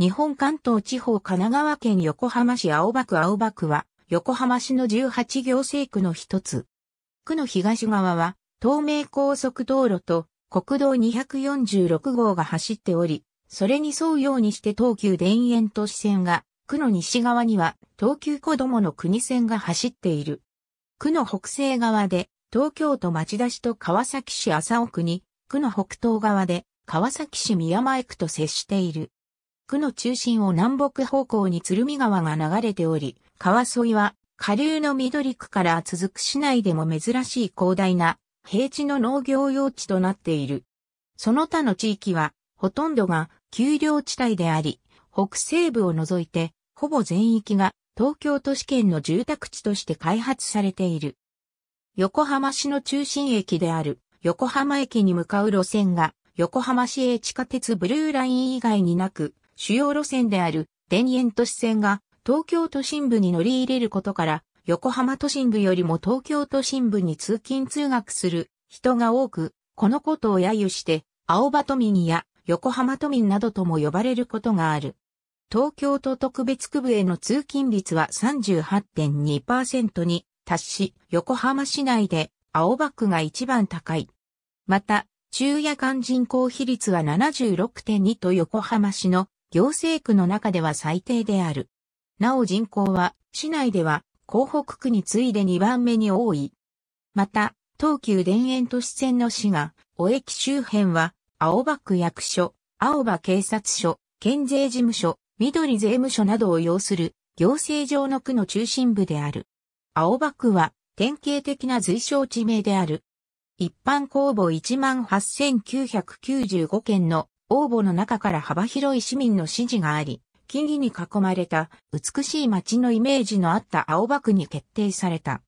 日本関東地方神奈川県横浜市青葉区青葉区は、横浜市の18行政区の一つ。区の東側は、東名高速道路と国道246号が走っており、それに沿うようにして東急田園都市線が、区の西側には東急子供の国線が走っている。区の北西側で、東京都町田市と川崎市麻生区に、区の北東側で、川崎市宮前区と接している。区の中心を南北方向に鶴見川が流れており、川沿いは下流の緑区から続く市内でも珍しい広大な平地の農業用地となっている。その他の地域はほとんどが丘陵地帯であり、北西部を除いてほぼ全域が東京都市圏の住宅地として開発されている。横浜市の中心駅である横浜駅に向かう路線が横浜市営地下鉄ブルーライン以外になく主要路線である田園都市線が東京都心部に乗り入れることから、横浜都心部よりも東京都心部に通勤通学する人が多く、このことを揶揄して、青葉都民や横浜都民などとも呼ばれることがある。東京都特別区部への通勤率は38.2%に達し、横浜市内で青葉区が一番高い。また、昼夜間人口比率は76.2と横浜市の行政区の中では最低である。なお人口は、市内では、江北区に次いで2番目に多い。また、東急田園都市線の市が、お駅周辺は、青葉区役所、青葉警察署、県税事務所、緑税務署などを要する、行政上の区の中心部である。青葉区は、典型的な随称地名である。一般公募18,995件の応募の中から幅広い市民の支持があり、木々に囲まれた美しい街のイメージのあった青葉区に決定された。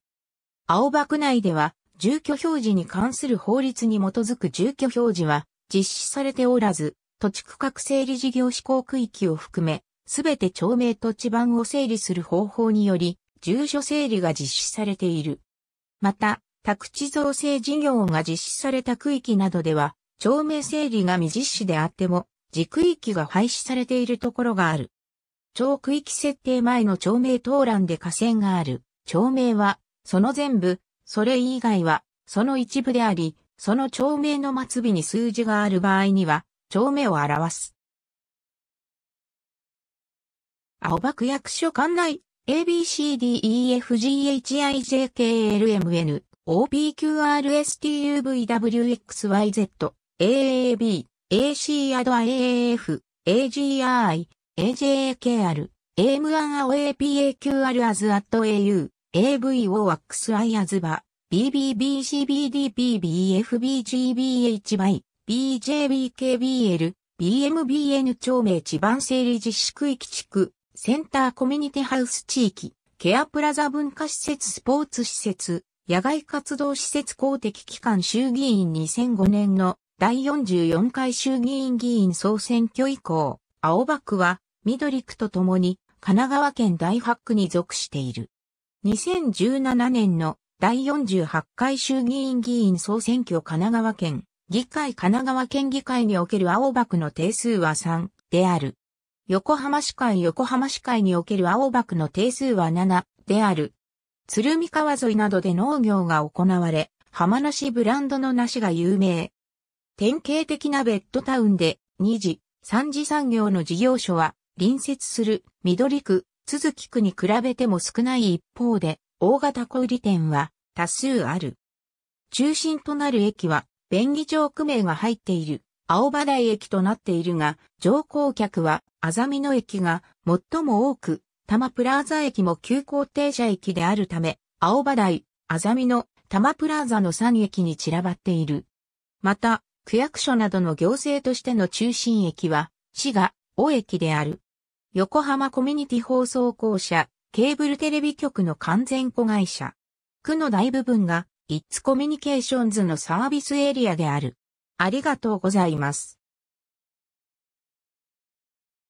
青葉区内では、住居表示に関する法律に基づく住居表示は実施されておらず、土地区画整理事業施行区域を含め、すべて町名と地盤を整理する方法により、住所整理が実施されている。また、宅地造成事業が実施された区域などでは、町名整理が未実施であっても、自区域が廃止されているところがある。町区域設定前の町名登欄で河川がある。町名は、その全部、それ以外は、その一部であり、その町名の末尾に数字がある場合には、町名を表す。青葉区役所管内、ABCDEFGHIJKLMN、OPQRSTUVWXYZ、AAB、AC アド AAF、AGI、AJAKR、AM1AOAPAQR as at AU、AVOX I as ba、BBBCBDPBFBGBHY、BJBKBL、BMBN 町名地盤整理実施区域地区、センターコミュニティハウス地域、ケアプラザ文化施設スポーツ施設、野外活動施設公的機関衆議院2005年の第44回衆議院議員総選挙以降、青葉区は緑区とともに神奈川県大白区に属している。2017年の第48回衆議院議員総選挙神奈川県議会神奈川県議会における青葉区の定数は3である。横浜市会横浜市会における青葉区の定数は7である。鶴見川沿いなどで農業が行われ、浜梨ブランドの梨が有名。典型的なベッドタウンで、2次、3次産業の事業所は、隣接する緑区、都筑区に比べても少ない一方で、大型小売店は多数ある。中心となる駅は、便宜上区名が入っている、青葉台駅となっているが、乗降客は、あざみ野駅が最も多く、多摩プラザ駅も急行停車駅であるため、青葉台、あざみ野、多摩プラザの3駅に散らばっている。また、区役所などの行政としての中心駅は、滋賀、尾駅である。横浜コミュニティ放送公社、ケーブルテレビ局の完全子会社。区の大部分が、イッツコミュニケーションズのサービスエリアである。ありがとうございます。